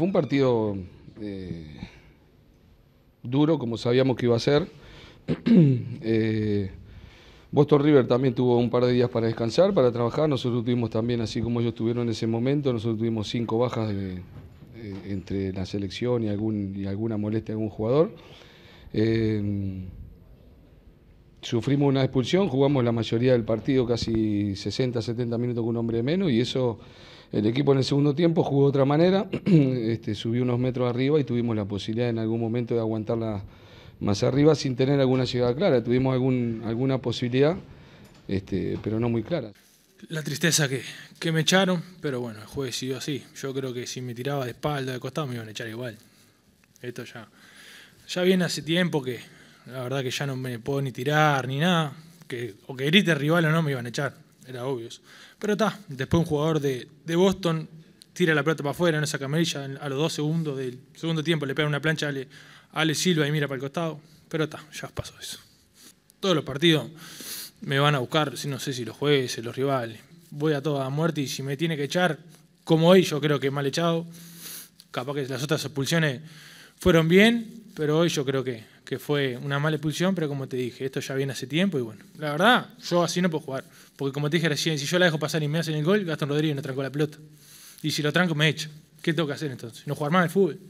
Fue un partido eh, duro, como sabíamos que iba a ser. Eh, Boston River también tuvo un par de días para descansar, para trabajar. Nosotros tuvimos también, así como ellos tuvieron en ese momento, nosotros tuvimos cinco bajas eh, entre la selección y, alguna molestia de algún jugador. sufrimos una expulsión, jugamos la mayoría del partido, casi 60, 70 minutos con un hombre menos, y eso el equipo en el segundo tiempo jugó de otra manera, este, subió unos metros arriba y tuvimos la posibilidad en algún momento de aguantarla más arriba sin tener alguna llegada clara. Tuvimos alguna posibilidad, este, pero no muy clara. La tristeza que, me echaron, pero bueno, el juez siguió así. Yo creo que si me tiraba de espalda, de costado, me iban a echar igual. Esto ya, ya viene hace tiempo que la verdad que ya no me puedo ni tirar ni nada. o que grite rival o no, me iban a echar era obvio, Pero está, después un jugador de, Boston tira la pelota para afuera, en esa camerilla a los dos segundos del segundo tiempo le pega una plancha a Ale, Silva y mira para el costado. Pero está, ya pasó eso. Todos los partidos me van a buscar, si no sé si los jueces, los rivales. Voy a toda muerte y si me tiene que echar, como hoy, yo creo que mal echado. Capaz que las otras expulsiones fueron bien, pero hoy yo creo que que fue una mala expulsión, pero como te dije, esto ya viene hace tiempo y bueno, la verdad, yo así no puedo jugar. Porque como te dije recién, si yo la dejo pasar y me hacen el gol, Gastón Rodríguez no trancó la pelota. Y si lo tranco, me echa. ¿Qué tengo que hacer entonces? No jugar más al fútbol.